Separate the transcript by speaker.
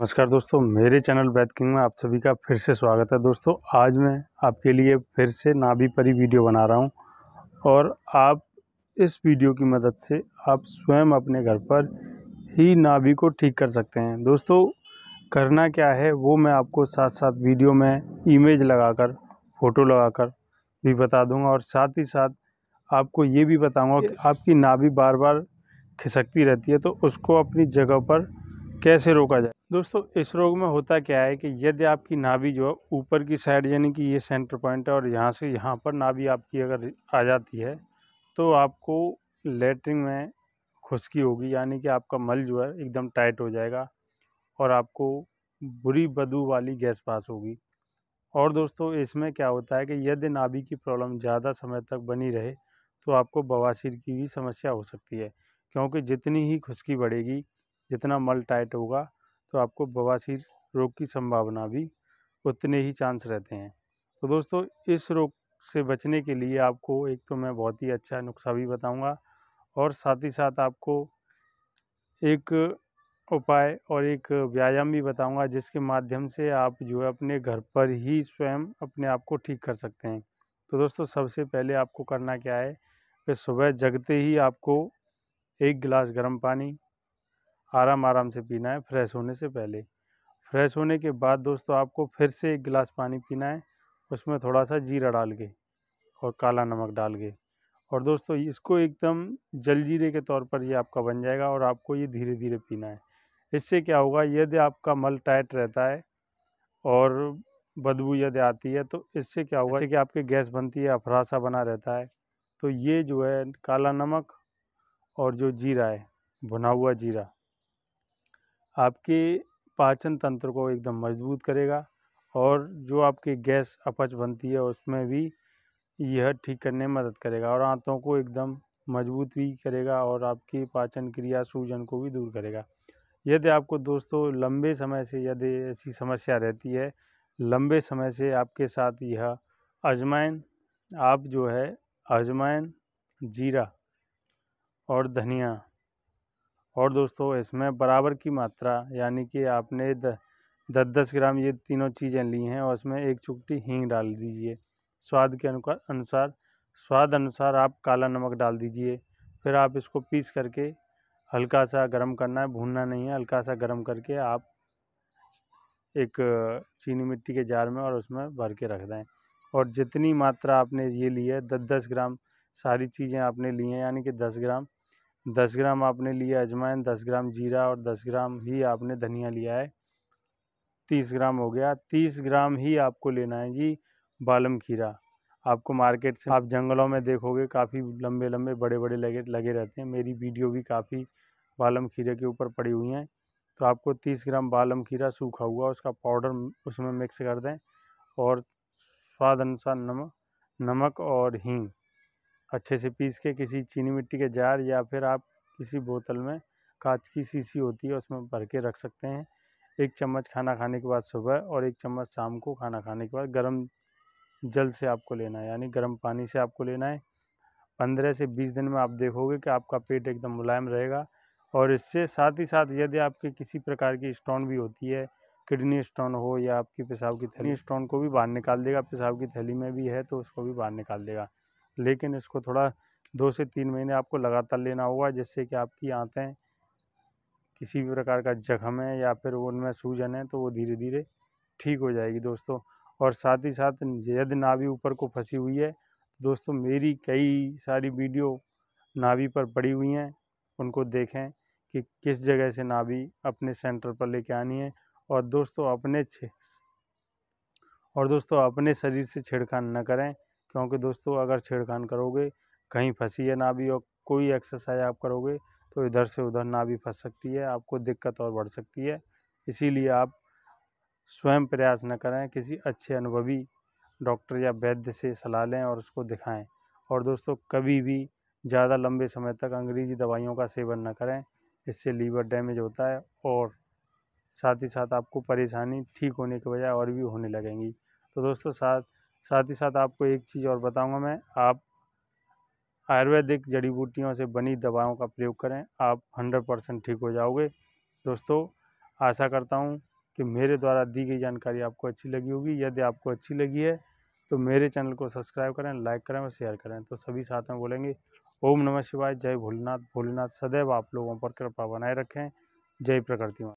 Speaker 1: नमस्कार दोस्तों मेरे चैनल बैद किंग में आप सभी का फिर से स्वागत है दोस्तों आज मैं आपके लिए फिर से नाभि परी वीडियो बना रहा हूँ और आप इस वीडियो की मदद से आप स्वयं अपने घर पर ही नाभि को ठीक कर सकते हैं दोस्तों करना क्या है वो मैं आपको साथ साथ वीडियो में इमेज लगाकर फ़ोटो लगाकर भी बता दूंगा और साथ ही साथ आपको ये भी बताऊँगा कि आपकी नाभि बार बार खिसकती रहती है तो उसको अपनी जगह पर कैसे रोका जाए दोस्तों इस रोग में होता क्या है कि यदि आपकी नाभि जो है ऊपर की साइड यानी कि ये सेंटर पॉइंट है और यहाँ से यहाँ पर नाभि आपकी अगर आ जाती है तो आपको लेटरिन में खुशकी होगी यानी कि आपका मल जो है एकदम टाइट हो जाएगा और आपको बुरी बदबू वाली गैस पास होगी और दोस्तों इसमें क्या होता है कि यदि नाभि की प्रॉब्लम ज़्यादा समय तक बनी रहे तो आपको बवासीर की भी समस्या हो सकती है क्योंकि जितनी ही खुशकी बढ़ेगी जितना मल टाइट होगा तो आपको बवासीर रोग की संभावना भी उतने ही चांस रहते हैं तो दोस्तों इस रोग से बचने के लिए आपको एक तो मैं बहुत ही अच्छा नुस्खा भी बताऊँगा और साथ ही साथ आपको एक उपाय और एक व्यायाम भी बताऊंगा जिसके माध्यम से आप जो है अपने घर पर ही स्वयं अपने आप को ठीक कर सकते हैं तो दोस्तों सबसे पहले आपको करना क्या है कि सुबह जगते ही आपको एक गिलास गर्म पानी आराम आराम से पीना है फ्रेश होने से पहले फ्रेश होने के बाद दोस्तों आपको फिर से एक गिलास पानी पीना है उसमें थोड़ा सा जीरा डाल के और काला नमक डाल के और दोस्तों इसको एकदम जल जीरे के तौर पर ये आपका बन जाएगा और आपको ये धीरे धीरे पीना है इससे क्या होगा यदि आपका मल टाइट रहता है और बदबू यदि आती है तो इससे क्या होगा कि आपके गैस बनती है अफरासा बना रहता है तो ये जो है काला नमक और जो जीरा है भुना हुआ जीरा आपके पाचन तंत्र को एकदम मजबूत करेगा और जो आपके गैस अपच बनती है उसमें भी यह ठीक करने में मदद करेगा और आंतों को एकदम मजबूत भी करेगा और आपकी पाचन क्रिया सूजन को भी दूर करेगा यदि आपको दोस्तों लंबे समय से यदि ऐसी समस्या रहती है लंबे समय से आपके साथ यह अजमैन आप जो है अजमैन जीरा और धनिया और दोस्तों इसमें बराबर की मात्रा यानी कि आपने द, दस दस ग्राम ये तीनों चीज़ें ली हैं और इसमें एक चुकटी हींग डाल दीजिए स्वाद के अनुसार अनुसार स्वाद अनुसार आप काला नमक डाल दीजिए फिर आप इसको पीस करके हल्का सा गर्म करना है भूनना नहीं है हल्का सा गर्म करके आप एक चीनी मिट्टी के जार में और उसमें भर के रख दें और जितनी मात्रा आपने ये ली है दस दस ग्राम सारी चीज़ें आपने ली हैं यानी कि दस ग्राम दस ग्राम आपने लिया अजमैन दस ग्राम जीरा और दस ग्राम ही आपने धनिया लिया है तीस ग्राम हो गया तीस ग्राम ही आपको लेना है जी बालम खीरा आपको मार्केट से आप जंगलों में देखोगे काफ़ी लंबे लंबे बड़े बड़े लगे लगे रहते हैं मेरी वीडियो भी काफ़ी बालम खीरे के ऊपर पड़ी हुई हैं तो आपको तीस ग्राम बालम खीरा सूखा हुआ उसका पाउडर उसमें मिक्स कर दें और स्वाद अनुसार नमक नमक और हींग अच्छे से पीस के किसी चीनी मिट्टी के जार या फिर आप किसी बोतल में कांच की शीशी होती है उसमें भर के रख सकते हैं एक चम्मच खाना खाने के बाद सुबह और एक चम्मच शाम को खाना खाने के बाद गर्म जल से आपको लेना है यानी गर्म पानी से आपको लेना है पंद्रह से बीस दिन में आप देखोगे कि आपका पेट एकदम मुलायम रहेगा और इससे साथ ही साथ यदि आपके किसी प्रकार की स्टोन भी होती है किडनी स्टोन हो या आपकी पेशाब की थैली स्टोन को भी बाहर निकाल देगा पेशाब की थैली में भी है तो उसको भी बाहर निकाल देगा लेकिन इसको थोड़ा दो से तीन महीने आपको लगातार लेना होगा जिससे कि आपकी आँतें किसी भी प्रकार का जख्म है या फिर उनमें सूजन है तो वो धीरे धीरे ठीक हो जाएगी दोस्तों और साथ ही साथ यदि नाभि ऊपर को फंसी हुई है दोस्तों मेरी कई सारी वीडियो नाभि पर पड़ी हुई हैं उनको देखें कि किस जगह से नाभि अपने सेंटर पर लेके आनी है और दोस्तों अपने और दोस्तों अपने शरीर से छिड़खान न करें क्योंकि दोस्तों अगर छेड़खान करोगे कहीं फंसी है ना भी और कोई एक्सरसाइज आप करोगे तो इधर से उधर ना भी फंस सकती है आपको दिक्कत और बढ़ सकती है इसीलिए आप स्वयं प्रयास न करें किसी अच्छे अनुभवी डॉक्टर या वैद्य से सलाह लें और उसको दिखाएं और दोस्तों कभी भी ज़्यादा लंबे समय तक अंग्रेजी दवाइयों का सेवन न करें इससे लीवर डैमेज होता है और साथ ही साथ आपको परेशानी ठीक होने के बजाय और भी होने लगेंगी तो दोस्तों साथ साथ ही साथ आपको एक चीज़ और बताऊंगा मैं आप आयुर्वेदिक जड़ी बूटियों से बनी दवाओं का प्रयोग करें आप हंड्रेड परसेंट ठीक हो जाओगे दोस्तों आशा करता हूँ कि मेरे द्वारा दी गई जानकारी आपको अच्छी लगी होगी यदि आपको अच्छी लगी है तो मेरे चैनल को सब्सक्राइब करें लाइक करें और शेयर करें तो सभी साथ में बोलेंगे ओम नमः शिवाय जय भोलेनाथ भोलेनाथ सदैव आप लोगों पर कृपा बनाए रखें जय प्रकृति